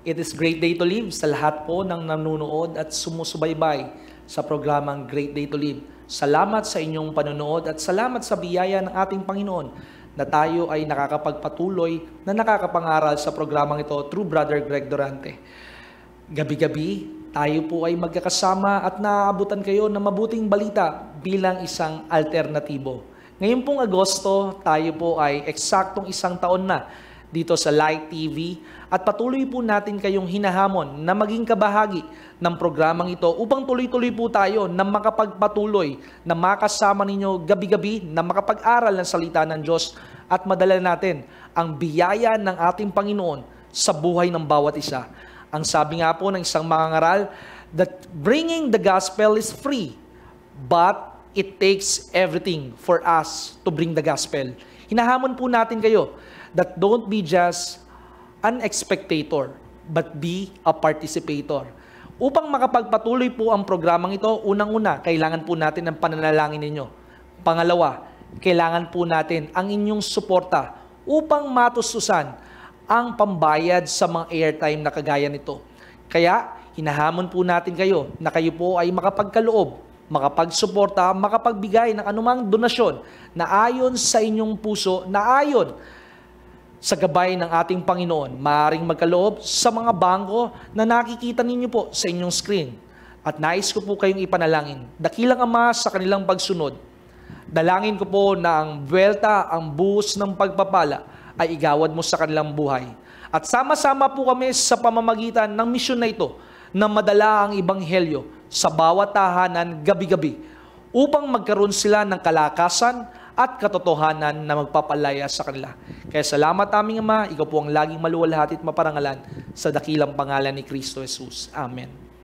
It is Great Day to Live sa lahat po ng nanonood at sumusubaybay sa programang Great Day to Live. Salamat sa inyong panonood at salamat sa biyaya ng ating Panginoon na tayo ay nakakapagpatuloy na nakakapangaral sa programang ito True Brother Greg Dorante. Gabi-gabi, tayo po ay magkakasama at naaabutan kayo ng mabuting balita bilang isang alternatibo. Ngayon pong Agosto, tayo po ay eksaktong isang taon na dito sa Light TV at patuloy po natin kayong hinahamon na maging kabahagi ng programang ito upang tuloy-tuloy po tayo na makapagpatuloy na makasama ninyo gabi-gabi na makapag-aral ng salita ng Diyos at madala natin ang biyaya ng ating Panginoon sa buhay ng bawat isa. Ang sabi nga po ng isang mangangaral that bringing the gospel is free but it takes everything for us to bring the gospel. Hinahamon po natin kayo that don't be just an expectator, but be a participator. Upang makapagpatuloy po ang programang ito, unang-una, kailangan po natin ang pananalangin ninyo. Pangalawa, kailangan po natin ang inyong suporta upang matustusan ang pambayad sa mga airtime na kagaya nito. Kaya, hinahamon po natin kayo na kayo po ay makapagkaloob makapagsuporta, makapagbigay ng anumang donasyon na ayon sa inyong puso, na ayon sa gabay ng ating Panginoon. Maaring magkaloob sa mga bangko na nakikita ninyo po sa inyong screen. At nais ko po kayong ipanalangin. Dakilang Ama sa kanilang pagsunod. Dalangin ko po na ang buwelta, ang buhos ng pagpapala ay igawad mo sa kanilang buhay. At sama-sama po kami sa pamamagitan ng misyon na ito na madala ang Ibanghelyo sa bawat tahanan gabi-gabi upang magkaroon sila ng kalakasan at katotohanan na magpapalaya sa kanila. Kaya salamat aming Ama, ikaw po ang laging maluwalhati at maparangalan sa dakilang pangalan ni Kristo Jesus. Amen.